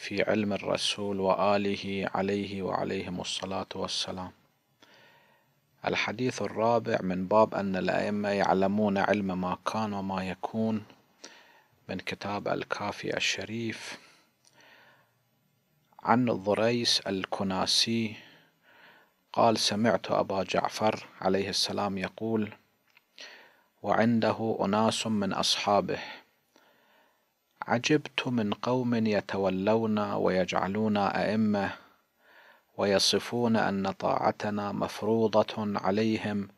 في علم الرسول وآله عليه وعليهم الصلاة والسلام الحديث الرابع من باب أن الأئمة يعلمون علم ما كان وما يكون من كتاب الكافي الشريف عن ضريس الكناسي قال سمعت أبا جعفر عليه السلام يقول وعنده أناس من أصحابه عجبت من قوم يتولون ويجعلون أئمة ويصفون أن طاعتنا مفروضة عليهم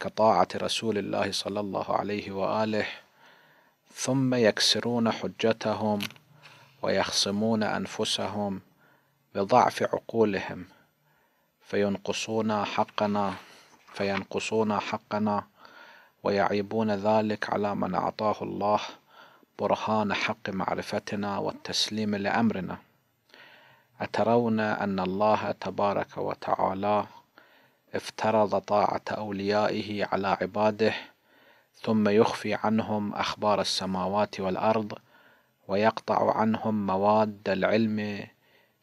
كطاعة رسول الله صلى الله عليه وآله ثم يكسرون حجتهم ويخصمون أنفسهم بضعف عقولهم فينقصون حقنا فينقصون حقنا ويعيبون ذلك على من أعطاه الله برهان حق معرفتنا والتسليم لأمرنا أترون أن الله تبارك وتعالى افترض طاعة أوليائه على عباده ثم يخفي عنهم أخبار السماوات والأرض ويقطع عنهم مواد العلم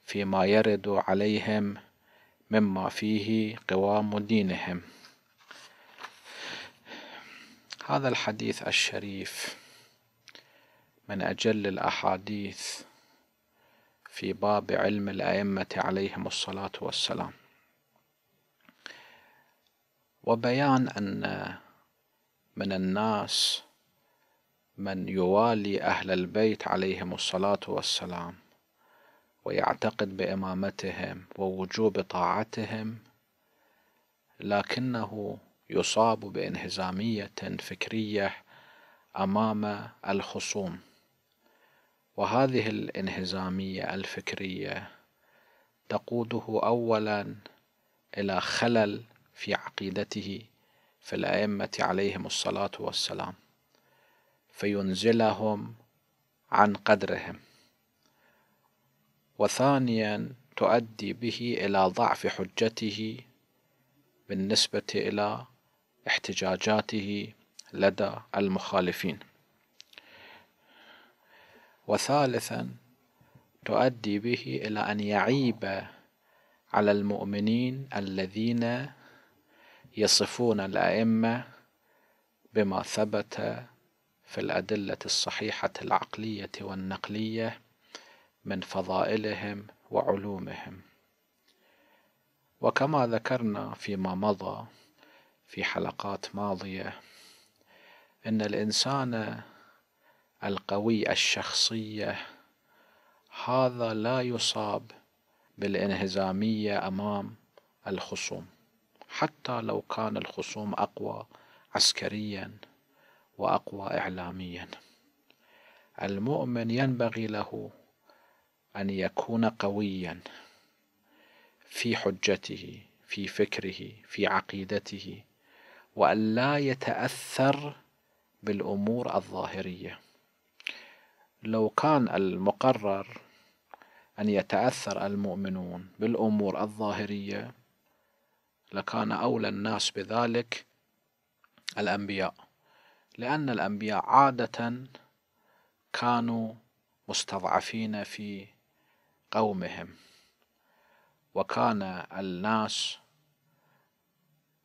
فيما يرد عليهم مما فيه قوام دينهم هذا الحديث الشريف من أجل الأحاديث في باب علم الأئمة عليهم الصلاة والسلام وبيان أن من الناس من يوالي أهل البيت عليهم الصلاة والسلام ويعتقد بإمامتهم ووجوب طاعتهم لكنه يصاب بانهزامية فكرية أمام الخصوم وهذه الانهزامية الفكرية تقوده أولا إلى خلل في عقيدته في الأئمة عليهم الصلاة والسلام فينزلهم عن قدرهم وثانيا تؤدي به إلى ضعف حجته بالنسبة إلى احتجاجاته لدى المخالفين وثالثا تؤدي به إلى أن يعيب على المؤمنين الذين يصفون الأئمة بما ثبت في الأدلة الصحيحة العقلية والنقلية من فضائلهم وعلومهم وكما ذكرنا فيما مضى في حلقات ماضية أن الإنسان القوي الشخصية هذا لا يصاب بالانهزامية أمام الخصوم حتى لو كان الخصوم أقوى عسكريا وأقوى إعلاميا المؤمن ينبغي له أن يكون قويا في حجته في فكره في عقيدته وأن لا يتأثر بالأمور الظاهرية لو كان المقرر أن يتأثر المؤمنون بالأمور الظاهرية لكان أولى الناس بذلك الأنبياء لأن الأنبياء عادة كانوا مستضعفين في قومهم وكان الناس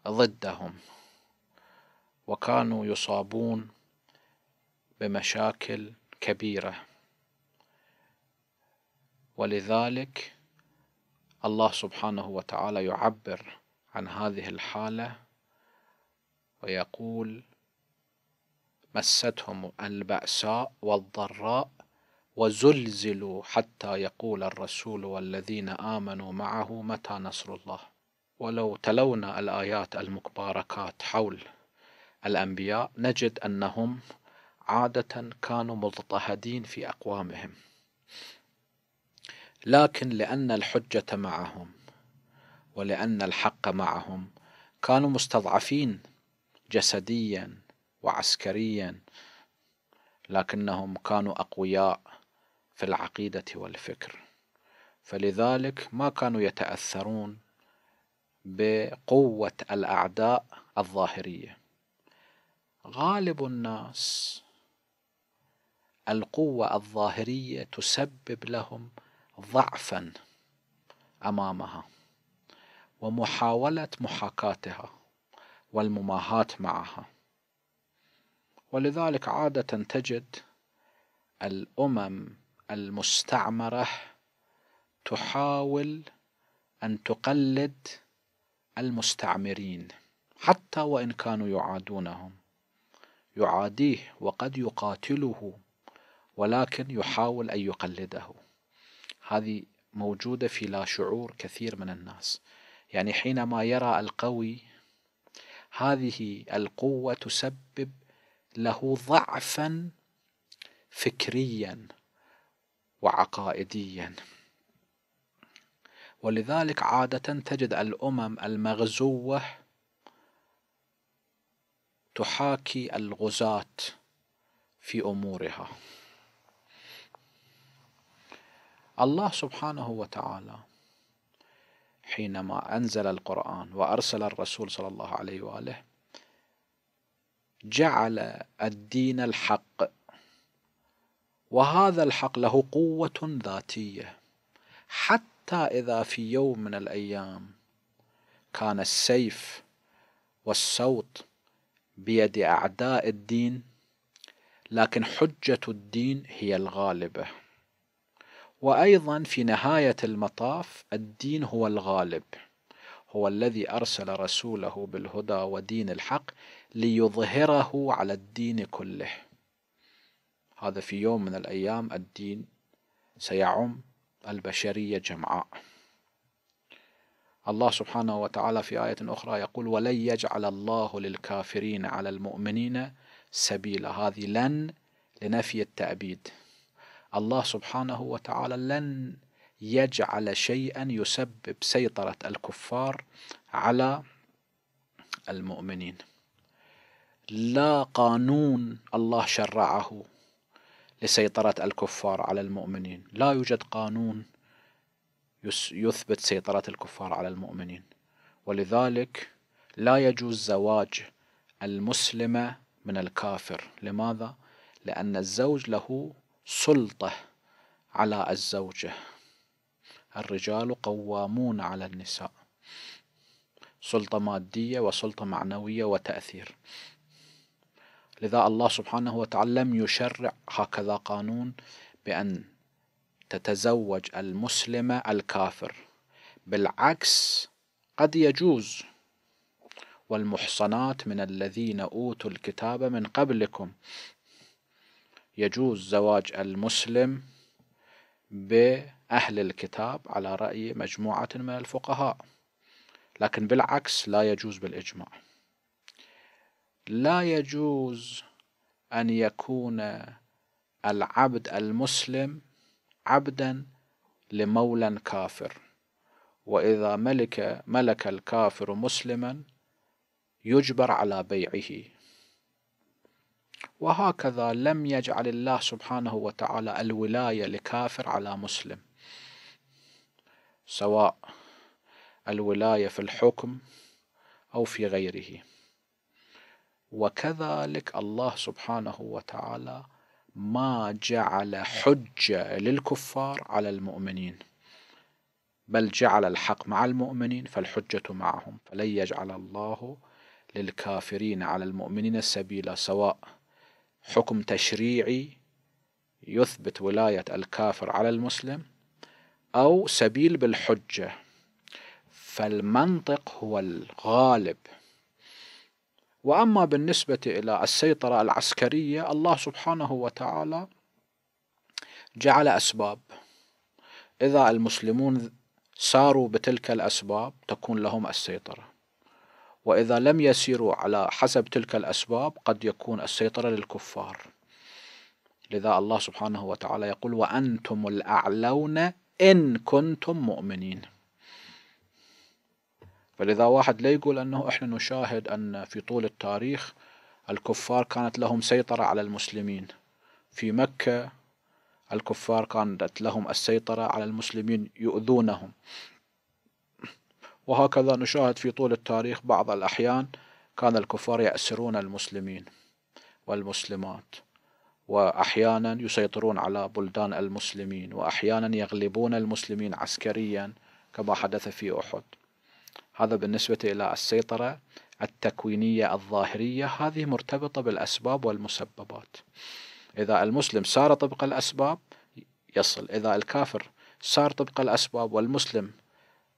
ضدهم وكانوا يصابون بمشاكل كبيرة ولذلك الله سبحانه وتعالى يعبر عن هذه الحالة ويقول مستهم البأساء والضراء وزلزلوا حتى يقول الرسول والذين آمنوا معه متى نصر الله ولو تلونا الآيات المباركات حول الأنبياء نجد أنهم عادة كانوا مضطهدين في أقوامهم لكن لأن الحجة معهم ولأن الحق معهم كانوا مستضعفين جسديا وعسكريا لكنهم كانوا أقوياء في العقيدة والفكر فلذلك ما كانوا يتأثرون بقوة الأعداء الظاهرية غالب الناس القوة الظاهرية تسبب لهم ضعفا أمامها ومحاولة محاكاتها والمماهاة معها ولذلك عادة تجد الأمم المستعمرة تحاول أن تقلد المستعمرين حتى وإن كانوا يعادونهم يعاديه وقد يقاتله ولكن يحاول أن يقلده هذه موجودة في لا شعور كثير من الناس يعني حينما يرى القوي هذه القوة تسبب له ضعفا فكريا وعقائديا ولذلك عادة تجد الأمم المغزوة تحاكي الغزاة في أمورها الله سبحانه وتعالى حينما أنزل القرآن وأرسل الرسول صلى الله عليه وآله جعل الدين الحق وهذا الحق له قوة ذاتية حتى إذا في يوم من الأيام كان السيف والصوت بيد أعداء الدين لكن حجة الدين هي الغالبة وايضا في نهايه المطاف الدين هو الغالب هو الذي ارسل رسوله بالهدى ودين الحق ليظهره على الدين كله هذا في يوم من الايام الدين سيعم البشريه جمعاء الله سبحانه وتعالى في ايه اخرى يقول ولن يجعل الله للكافرين على المؤمنين سبيلا هذه لن لنفي التابيد الله سبحانه وتعالى لن يجعل شيئا يسبب سيطرة الكفار على المؤمنين لا قانون الله شرعه لسيطرة الكفار على المؤمنين لا يوجد قانون يثبت سيطرة الكفار على المؤمنين ولذلك لا يجوز زواج المسلمة من الكافر لماذا؟ لأن الزوج له سلطة على الزوجة الرجال قوامون على النساء سلطة مادية وسلطة معنوية وتأثير لذا الله سبحانه وتعالى لم يشرع هكذا قانون بأن تتزوج المسلمة الكافر بالعكس قد يجوز والمحصنات من الذين أوتوا الكتاب من قبلكم يجوز زواج المسلم بأهل الكتاب على رأي مجموعة من الفقهاء لكن بالعكس لا يجوز بالإجماع لا يجوز أن يكون العبد المسلم عبدا لمولى كافر وإذا ملك ملك الكافر مسلما يجبر على بيعه وهكذا لم يجعل الله سبحانه وتعالى الولايه لكافر على مسلم سواء الولايه في الحكم او في غيره وكذلك الله سبحانه وتعالى ما جعل حجه للكفار على المؤمنين بل جعل الحق مع المؤمنين فالحجه معهم فلن يجعل الله للكافرين على المؤمنين سبيلا سواء حكم تشريعي يثبت ولاية الكافر على المسلم أو سبيل بالحجة فالمنطق هو الغالب وأما بالنسبة إلى السيطرة العسكرية الله سبحانه وتعالى جعل أسباب إذا المسلمون ساروا بتلك الأسباب تكون لهم السيطرة وإذا لم يسيروا على حسب تلك الأسباب قد يكون السيطرة للكفار لذا الله سبحانه وتعالى يقول وأنتم الأعلون إن كنتم مؤمنين فلذا واحد لا يقول أنه إحنا نشاهد أن في طول التاريخ الكفار كانت لهم سيطرة على المسلمين في مكة الكفار كانت لهم السيطرة على المسلمين يؤذونهم وهكذا نشاهد في طول التاريخ بعض الأحيان كان الكفار يأسرون المسلمين والمسلمات وأحيانا يسيطرون على بلدان المسلمين وأحيانا يغلبون المسلمين عسكريا كما حدث في أحد هذا بالنسبة إلى السيطرة التكوينية الظاهرية هذه مرتبطة بالأسباب والمسببات إذا المسلم سار طبق الأسباب يصل إذا الكافر سار طبق الأسباب والمسلم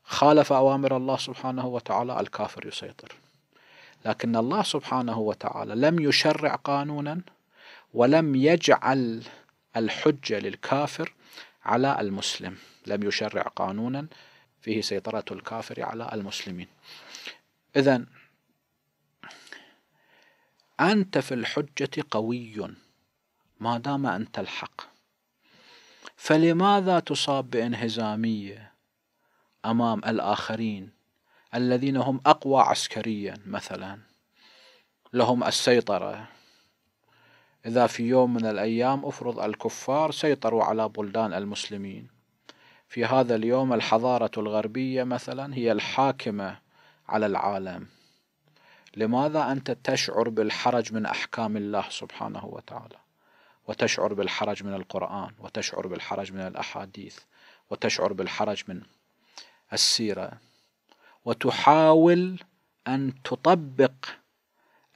خالف أوامر الله سبحانه وتعالى الكافر يسيطر لكن الله سبحانه وتعالى لم يشرع قانونا ولم يجعل الحجة للكافر على المسلم لم يشرع قانونا فيه سيطرة الكافر على المسلمين إذا أنت في الحجة قوي ما دام أنت الحق فلماذا تصاب بانهزامية امام الاخرين الذين هم اقوى عسكريا مثلا لهم السيطره اذا في يوم من الايام افرض الكفار سيطروا على بلدان المسلمين في هذا اليوم الحضاره الغربيه مثلا هي الحاكمه على العالم لماذا انت تشعر بالحرج من احكام الله سبحانه وتعالى وتشعر بالحرج من القران وتشعر بالحرج من الاحاديث وتشعر بالحرج من السيرة وتحاول أن تطبق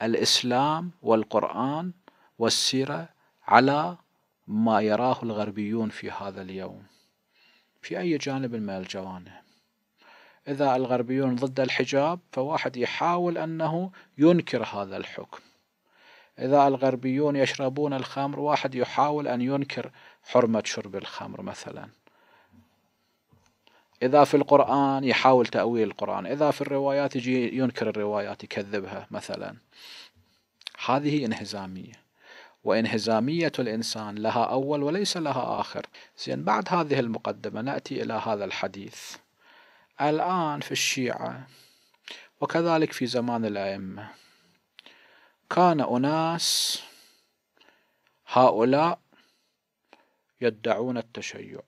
الإسلام والقرآن والسيرة على ما يراه الغربيون في هذا اليوم في أي جانب من الجوانب إذا الغربيون ضد الحجاب فواحد يحاول أنه ينكر هذا الحكم إذا الغربيون يشربون الخمر واحد يحاول أن ينكر حرمة شرب الخمر مثلا إذا في القرآن يحاول تأويل القرآن إذا في الروايات يجي ينكر الروايات يكذبها مثلا هذه انهزامية وانهزامية الإنسان لها أول وليس لها آخر زين بعد هذه المقدمة نأتي إلى هذا الحديث الآن في الشيعة وكذلك في زمان الأئمة كان أناس هؤلاء يدعون التشيع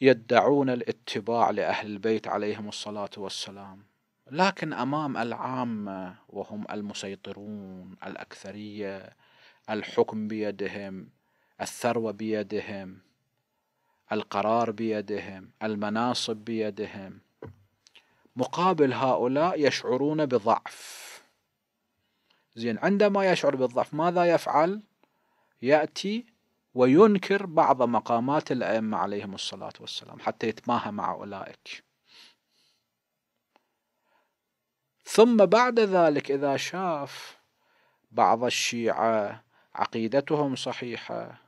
يدعون الاتباع لأهل البيت عليهم الصلاة والسلام لكن أمام العامة وهم المسيطرون الأكثرية الحكم بيدهم الثروة بيدهم القرار بيدهم المناصب بيدهم مقابل هؤلاء يشعرون بضعف زين عندما يشعر بالضعف ماذا يفعل يأتي وينكر بعض مقامات الأئمة عليهم الصلاة والسلام حتى يتماهى مع أولئك ثم بعد ذلك إذا شاف بعض الشيعة عقيدتهم صحيحة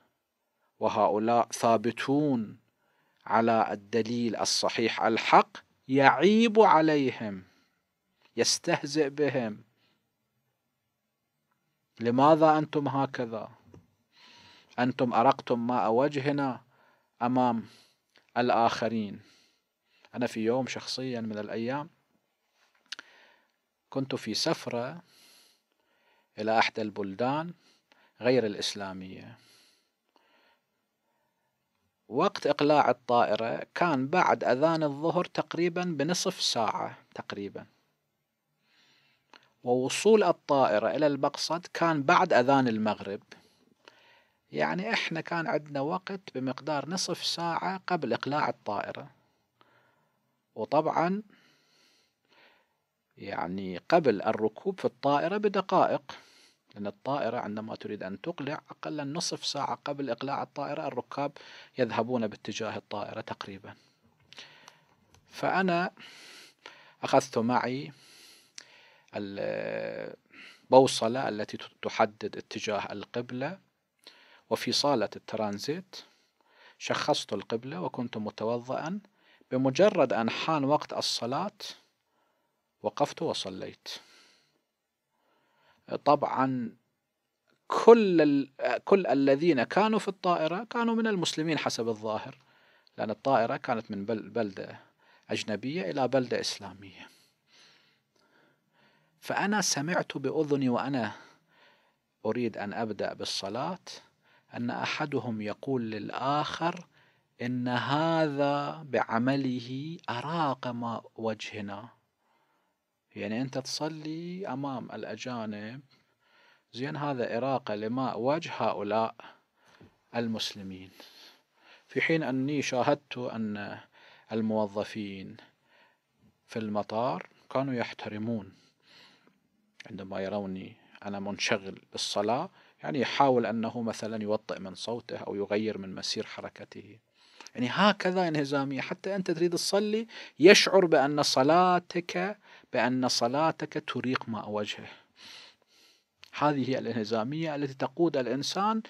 وهؤلاء ثابتون على الدليل الصحيح الحق يعيب عليهم يستهزئ بهم لماذا أنتم هكذا أنتم أرقتم ماء وجهنا أمام الآخرين أنا في يوم شخصيا من الأيام كنت في سفرة إلى إحدى البلدان غير الإسلامية وقت إقلاع الطائرة كان بعد أذان الظهر تقريبا بنصف ساعة تقريبا ووصول الطائرة إلى المقصد كان بعد أذان المغرب يعني احنا كان عندنا وقت بمقدار نصف ساعة قبل إقلاع الطائرة وطبعا يعني قبل الركوب في الطائرة بدقائق لأن الطائرة عندما تريد أن تقلع أقل نصف ساعة قبل إقلاع الطائرة الركاب يذهبون باتجاه الطائرة تقريبا فأنا أخذت معي البوصلة التي تحدد اتجاه القبلة وفي صالة الترانزيت شخصت القبلة وكنت متوضئا بمجرد أن حان وقت الصلاة وقفت وصليت طبعا كل ال... كل الذين كانوا في الطائرة كانوا من المسلمين حسب الظاهر لأن الطائرة كانت من بل... بلدة أجنبية إلى بلدة إسلامية فأنا سمعت بأذني وأنا أريد أن أبدأ بالصلاة أن أحدهم يقول للآخر إن هذا بعمله أراقم وجهنا يعني أنت تصلي أمام الأجانب زين هذا إراقة لماء وجه هؤلاء المسلمين في حين أني شاهدت أن الموظفين في المطار كانوا يحترمون عندما يروني أنا منشغل بالصلاة يعني يحاول أنه مثلا يوطئ من صوته أو يغير من مسير حركته يعني هكذا انهزامية حتى أنت تريد تصلي يشعر بأن صلاتك بأن صلاتك تريق ماء وجهه هذه هي الانهزامية التي تقود الإنسان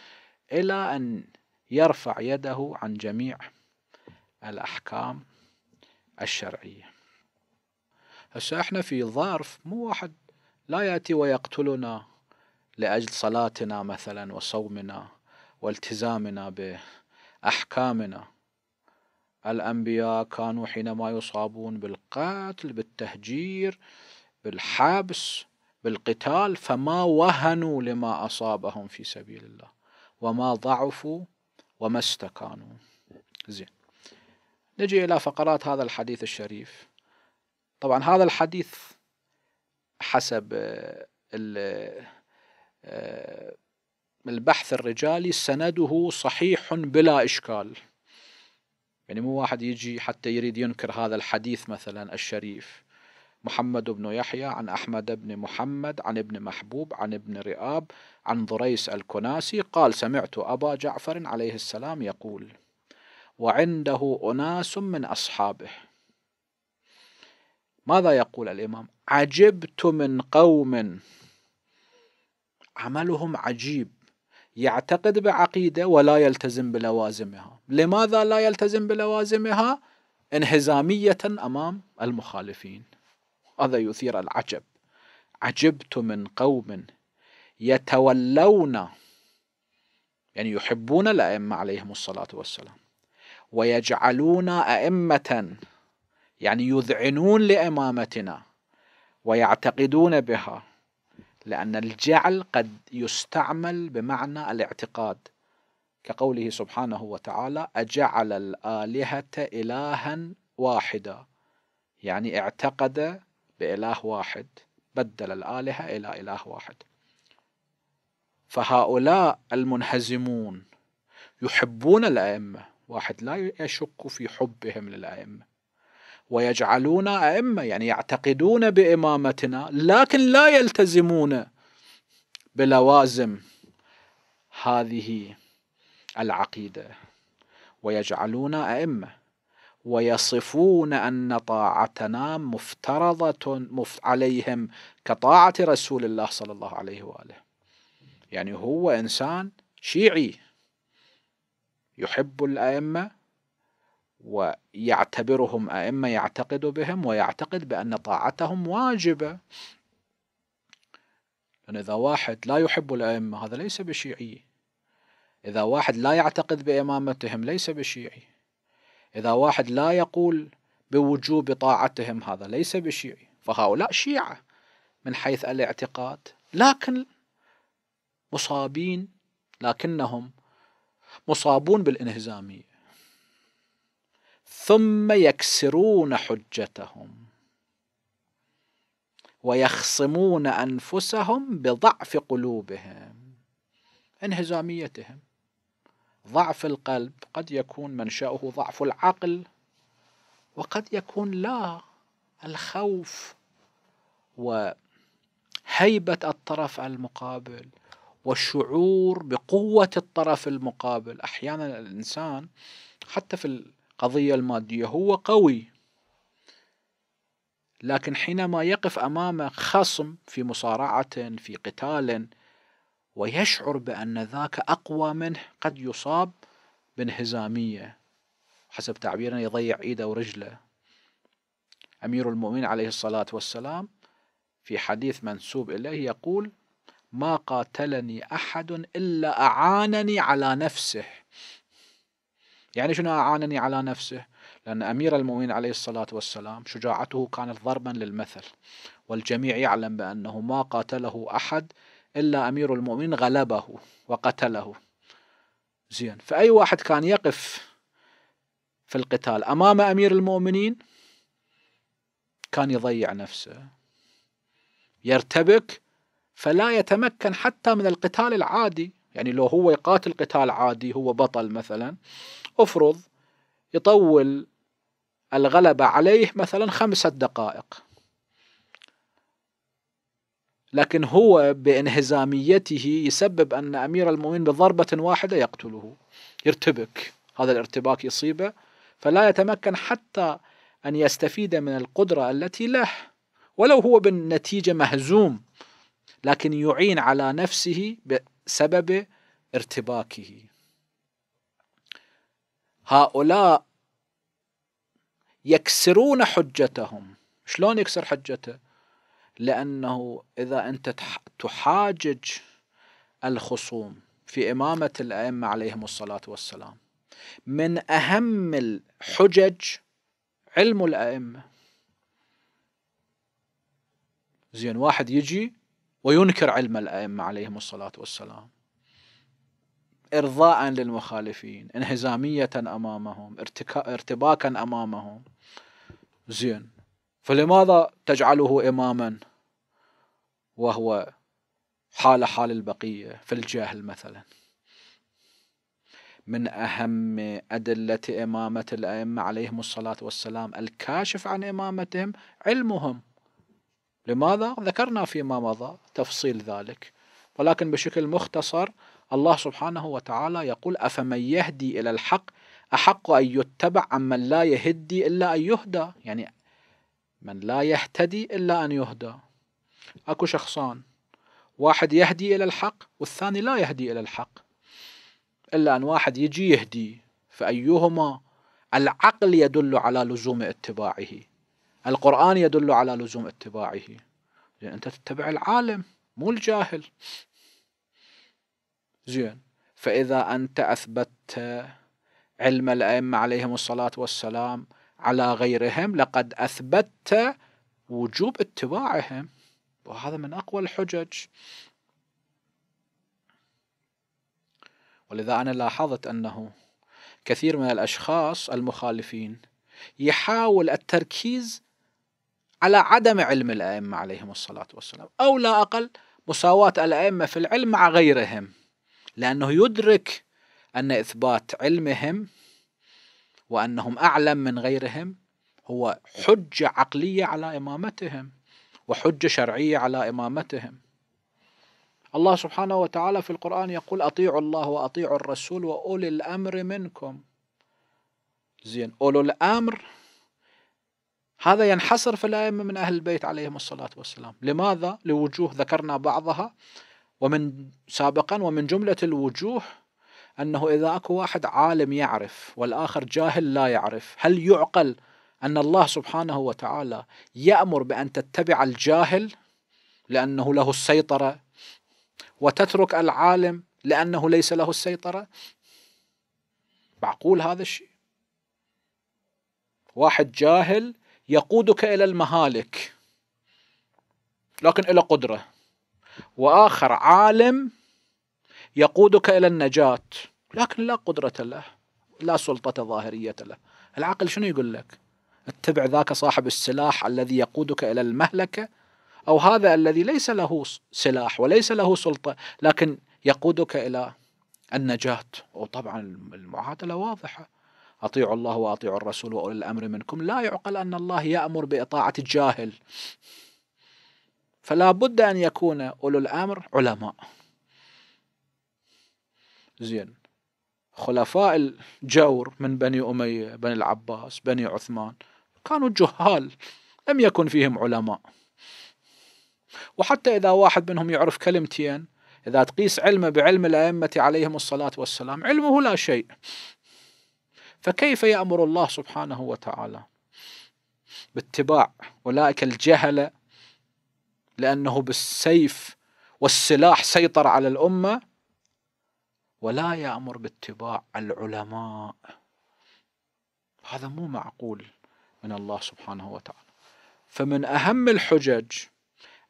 إلى أن يرفع يده عن جميع الأحكام الشرعية هسه احنا في ظرف مو واحد لا يأتي ويقتلنا لاجل صلاتنا مثلا وصومنا والتزامنا باحكامنا الانبياء كانوا حينما يصابون بالقتل بالتهجير بالحبس بالقتال فما وهنوا لما اصابهم في سبيل الله وما ضعفوا وما استكانوا زين نجي الى فقرات هذا الحديث الشريف طبعا هذا الحديث حسب آه، البحث الرجالي سنده صحيح بلا إشكال يعني مو واحد يجي حتى يريد ينكر هذا الحديث مثلا الشريف محمد بن يحيى عن أحمد بن محمد عن ابن محبوب عن ابن رئاب عن ضريس الكناسي قال سمعت أبا جعفر عليه السلام يقول وعنده أناس من أصحابه ماذا يقول الإمام عجبت من قوم عملهم عجيب يعتقد بعقيدة ولا يلتزم بلوازمها لماذا لا يلتزم بلوازمها؟ انهزامية أمام المخالفين هذا يثير العجب عجبت من قوم يتولون يعني يحبون الأئمة عليهم الصلاة والسلام ويجعلون أئمة يعني يذعنون لإمامتنا ويعتقدون بها لأن الجعل قد يستعمل بمعنى الاعتقاد كقوله سبحانه وتعالى أجعل الآلهة إلها واحدا يعني اعتقد بإله واحد بدل الآلهة إلى إله واحد فهؤلاء المنهزمون يحبون الأئمة واحد لا يشك في حبهم للأئمة ويجعلون أئمة يعني يعتقدون بإمامتنا لكن لا يلتزمون بلوازم هذه العقيدة ويجعلون أئمة ويصفون أن طاعتنا مفترضة عليهم كطاعة رسول الله صلى الله عليه وآله يعني هو إنسان شيعي يحب الأئمة ويعتبرهم أئمة يعتقد بهم ويعتقد بأن طاعتهم واجبة لأن إذا واحد لا يحب الأئمة هذا ليس بشيعي إذا واحد لا يعتقد بإمامتهم ليس بشيعي إذا واحد لا يقول بوجوب طاعتهم هذا ليس بشيعي فهؤلاء شيعة من حيث الاعتقاد لكن مصابين لكنهم مصابون بالانهزامية ثم يكسرون حجتهم ويخصمون انفسهم بضعف قلوبهم انهزاميتهم ضعف القلب قد يكون منشاه ضعف العقل وقد يكون لا الخوف وهيبه الطرف المقابل والشعور بقوه الطرف المقابل احيانا الانسان حتى في القضية المادية هو قوي لكن حينما يقف أمام خصم في مصارعة في قتال ويشعر بأن ذاك أقوى منه قد يصاب بانهزامية حسب تعبيرنا يضيع إيده ورجله أمير المؤمنين عليه الصلاة والسلام في حديث منسوب إليه يقول ما قاتلني أحد إلا أعانني على نفسه يعني شنو أعانني على نفسه لأن أمير المؤمنين عليه الصلاة والسلام شجاعته كانت ضربا للمثل والجميع يعلم بأنه ما قاتله أحد إلا أمير المؤمنين غلبه وقتله زين فأي واحد كان يقف في القتال أمام أمير المؤمنين كان يضيع نفسه يرتبك فلا يتمكن حتى من القتال العادي يعني لو هو يقاتل قتال عادي هو بطل مثلا افرض يطول الغلبة عليه مثلا خمسة دقائق لكن هو بانهزاميته يسبب أن أمير المؤمنين بضربة واحدة يقتله يرتبك هذا الارتباك يصيبه فلا يتمكن حتى أن يستفيد من القدرة التي له ولو هو بالنتيجة مهزوم لكن يعين على نفسه بسبب ارتباكه هؤلاء يكسرون حجتهم شلون يكسر حجته لأنه إذا أنت تحاجج الخصوم في إمامة الأئمة عليهم الصلاة والسلام من أهم الحجج علم الأئمة زين واحد يجي وينكر علم الأئمة عليهم الصلاة والسلام إرضاء للمخالفين انهزامية أمامهم ارتباكا أمامهم زين فلماذا تجعله إماما وهو حال حال البقية في الجهل مثلا من أهم أدلة إمامة الأئمة عليهم الصلاة والسلام الكاشف عن إمامتهم علمهم لماذا؟ ذكرنا فيما مضى تفصيل ذلك ولكن بشكل مختصر الله سبحانه وتعالى يقول أفمن يهدي إلى الحق أحق أن يتبع عمن لا يهدي إلا أن يهدى يعني من لا يهتدي إلا أن يهدى أكو شخصان واحد يهدي إلى الحق والثاني لا يهدي إلى الحق إلا أن واحد يجي يهدي فأيهما العقل يدل على لزوم اتباعه القرآن يدل على لزوم اتباعه يعني أنت تتبع العالم مو الجاهل زين فإذا أنت أثبتت علم الأئمة عليهم الصلاة والسلام على غيرهم لقد أثبتت وجوب اتباعهم وهذا من أقوى الحجج ولذا أنا لاحظت أنه كثير من الأشخاص المخالفين يحاول التركيز على عدم علم الأئمة عليهم الصلاة والسلام أو لا أقل مساواة الأئمة في العلم مع غيرهم لأنه يدرك أن إثبات علمهم وأنهم أعلم من غيرهم هو حجة عقلية على إمامتهم وحجة شرعية على إمامتهم الله سبحانه وتعالى في القرآن يقول أطيعوا الله وأطيعوا الرسول وأولي الأمر منكم زين أولو الأمر هذا ينحصر في الأئمة من أهل البيت عليهم الصلاة والسلام لماذا؟ لوجوه ذكرنا بعضها ومن سابقا ومن جملة الوجوه أنه إذا أكو واحد عالم يعرف والآخر جاهل لا يعرف هل يعقل أن الله سبحانه وتعالى يأمر بأن تتبع الجاهل لأنه له السيطرة وتترك العالم لأنه ليس له السيطرة معقول هذا الشيء واحد جاهل يقودك إلى المهالك لكن إلى قدرة واخر عالم يقودك الى النجاه لكن لا قدره له لا سلطه ظاهريه له العقل شنو يقول لك اتبع ذاك صاحب السلاح الذي يقودك الى المهلكه او هذا الذي ليس له سلاح وليس له سلطه لكن يقودك الى النجاه وطبعا المعادله واضحه أطيعوا الله وأطيعوا الرسول وأولي الأمر منكم لا يعقل أن الله يأمر بإطاعة الجاهل فلا بد أن يكون أولو الأمر علماء زين خلفاء الجور من بني أمية بني العباس بني عثمان كانوا جهال لم يكن فيهم علماء وحتى إذا واحد منهم يعرف كلمتين إذا تقيس علمه بعلم الأئمة عليهم الصلاة والسلام علمه لا شيء فكيف يأمر الله سبحانه وتعالى باتباع أولئك الجهلة لأنه بالسيف والسلاح سيطر على الأمة ولا يأمر باتباع العلماء هذا مو معقول من الله سبحانه وتعالى فمن أهم الحجج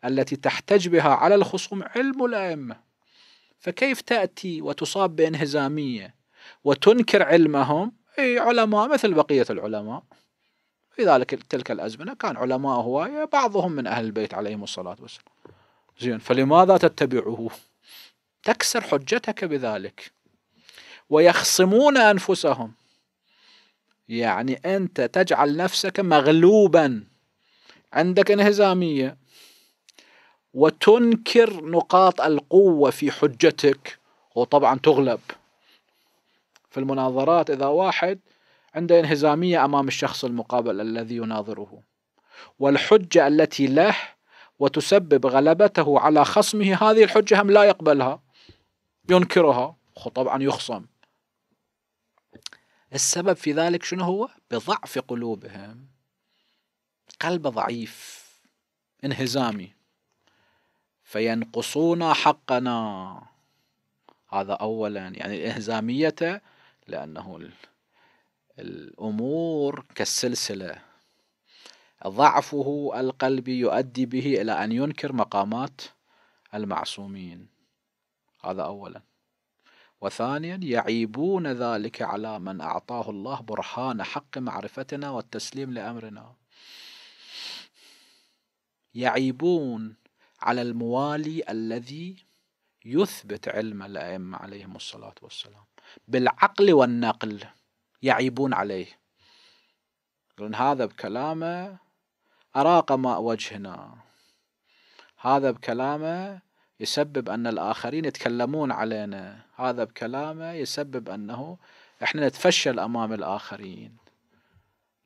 التي تحتج بها على الخصوم علم الأئمة فكيف تأتي وتصاب بانهزامية وتنكر علمهم أي علماء مثل بقية العلماء في ذلك تلك الأزمنة كان علماء هواية بعضهم من أهل البيت عليهم الصلاة والسلام زين فلماذا تتبعه تكسر حجتك بذلك ويخصمون أنفسهم يعني أنت تجعل نفسك مغلوبا عندك انهزامية وتنكر نقاط القوة في حجتك وطبعا تغلب في المناظرات إذا واحد عنده انهزامية أمام الشخص المقابل الذي يناظره والحجة التي له وتسبب غلبته على خصمه هذه الحجة هم لا يقبلها ينكرها طبعا يخصم السبب في ذلك شنو هو بضعف قلوبهم قلب ضعيف انهزامي فينقصون حقنا هذا اولا يعني الانهزاميه لانه الأمور كالسلسلة ضعفه القلبي يؤدي به إلى أن ينكر مقامات المعصومين هذا أولا وثانيا يعيبون ذلك على من أعطاه الله برهان حق معرفتنا والتسليم لأمرنا يعيبون على الموالي الذي يثبت علم الأئمة عليهم الصلاة والسلام بالعقل والنقل يعيبون عليه يقولون هذا بكلامه أراق ماء وجهنا هذا بكلامه يسبب أن الآخرين يتكلمون علينا هذا بكلامه يسبب أنه إحنا نتفشل أمام الآخرين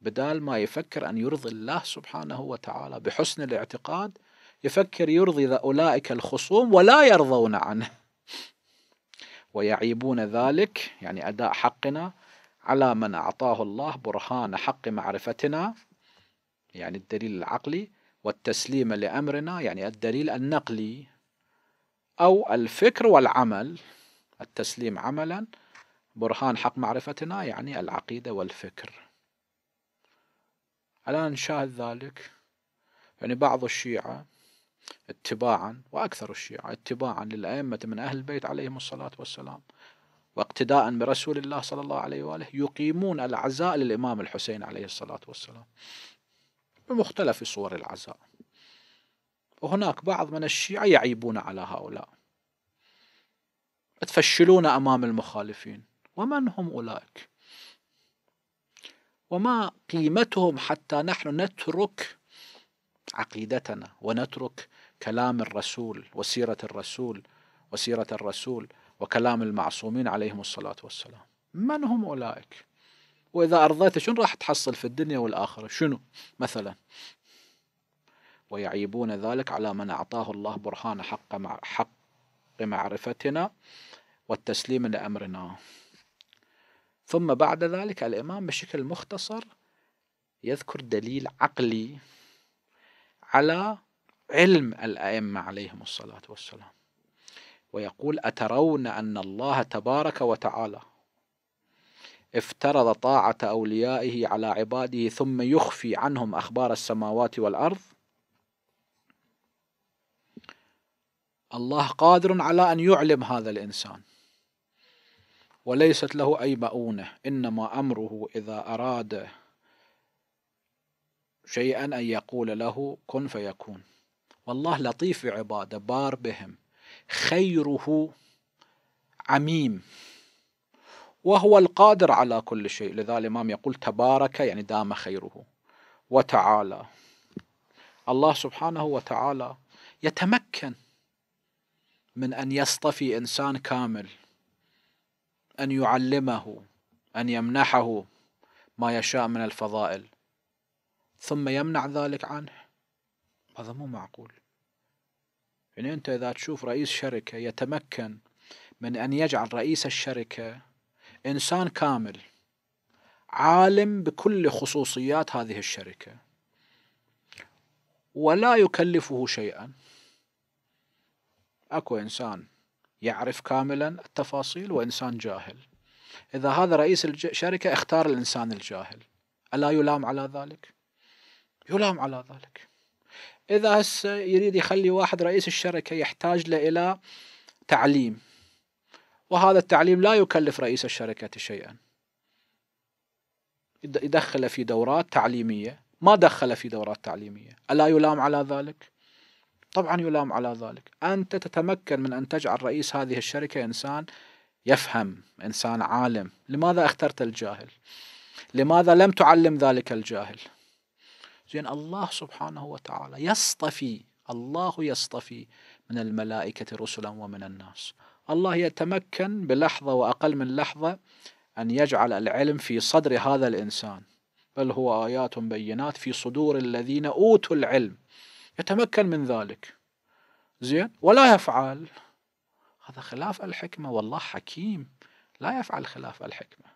بدال ما يفكر أن يرضي الله سبحانه وتعالى بحسن الاعتقاد يفكر يرضي أولئك الخصوم ولا يرضون عنه ويعيبون ذلك يعني أداء حقنا على من أعطاه الله برهان حق معرفتنا يعني الدليل العقلي والتسليم لأمرنا يعني الدليل النقلي أو الفكر والعمل التسليم عملا برهان حق معرفتنا يعني العقيدة والفكر الآن نشاهد ذلك يعني بعض الشيعة اتباعا وأكثر الشيعة اتباعا للأئمة من أهل البيت عليهم الصلاة والسلام واقتداء برسول الله صلى الله عليه وآله يقيمون العزاء للإمام الحسين عليه الصلاة والسلام بمختلف صور العزاء وهناك بعض من الشيعة يعيبون على هؤلاء تفشلون أمام المخالفين ومن هم أولئك وما قيمتهم حتى نحن نترك عقيدتنا ونترك كلام الرسول وسيرة الرسول وسيرة الرسول وكلام المعصومين عليهم الصلاة والسلام من هم أولئك وإذا أرضيت شنو راح تحصل في الدنيا والآخرة شنو مثلا ويعيبون ذلك على من أعطاه الله برهان حق, مع حق معرفتنا والتسليم لأمرنا ثم بعد ذلك الإمام بشكل مختصر يذكر دليل عقلي على علم الأئمة عليهم الصلاة والسلام ويقول أترون أن الله تبارك وتعالى افترض طاعة أوليائه على عباده ثم يخفي عنهم أخبار السماوات والأرض الله قادر على أن يعلم هذا الإنسان وليست له أي مؤونة إنما أمره إذا أراد شيئا أن يقول له كن فيكون والله لطيف بعباده بار بهم خيره عميم وهو القادر على كل شيء لذا الإمام يقول تبارك يعني دام خيره وتعالى الله سبحانه وتعالى يتمكن من أن يصطفي إنسان كامل أن يعلمه أن يمنحه ما يشاء من الفضائل ثم يمنع ذلك عنه هذا مو معقول يعني أنت إذا تشوف رئيس شركة يتمكن من أن يجعل رئيس الشركة إنسان كامل عالم بكل خصوصيات هذه الشركة ولا يكلفه شيئا أكو إنسان يعرف كاملا التفاصيل وإنسان جاهل إذا هذا رئيس الشركة اختار الإنسان الجاهل ألا يلام على ذلك؟ يلام على ذلك اذا هسه يريد يخلي واحد رئيس الشركه يحتاج له الى تعليم وهذا التعليم لا يكلف رئيس الشركه شيئا يدخله في دورات تعليميه ما دخله في دورات تعليميه الا يلام على ذلك طبعا يلام على ذلك انت تتمكن من ان تجعل رئيس هذه الشركه انسان يفهم انسان عالم لماذا اخترت الجاهل لماذا لم تعلم ذلك الجاهل زين الله سبحانه وتعالى يصطفي الله يصطفي من الملائكة رسلا ومن الناس الله يتمكن بلحظة وأقل من لحظة أن يجعل العلم في صدر هذا الإنسان بل هو آيات بينات في صدور الذين أوتوا العلم يتمكن من ذلك زين ولا يفعل هذا خلاف الحكمة والله حكيم لا يفعل خلاف الحكمة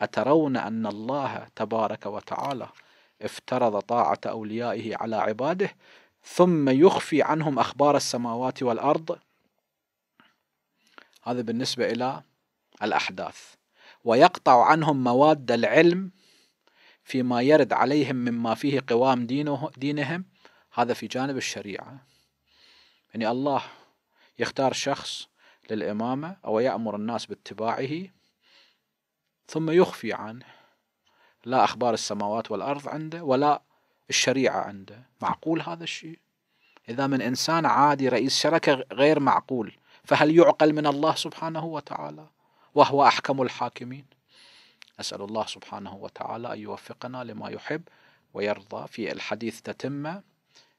أترون أن الله تبارك وتعالى افترض طاعة أوليائه على عباده ثم يخفي عنهم أخبار السماوات والأرض هذا بالنسبة إلى الأحداث ويقطع عنهم مواد العلم فيما يرد عليهم مما فيه قوام دينه دينهم هذا في جانب الشريعة يعني الله يختار شخص للإمامة أو يأمر الناس باتباعه ثم يخفي عنه لا أخبار السماوات والأرض عنده ولا الشريعة عنده معقول هذا الشيء إذا من إنسان عادي رئيس شركة غير معقول فهل يعقل من الله سبحانه وتعالى وهو أحكم الحاكمين أسأل الله سبحانه وتعالى أن يوفقنا لما يحب ويرضى في الحديث تتمة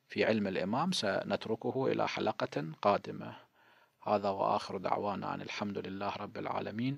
في علم الإمام سنتركه إلى حلقة قادمة هذا وآخر دعوانا أن الحمد لله رب العالمين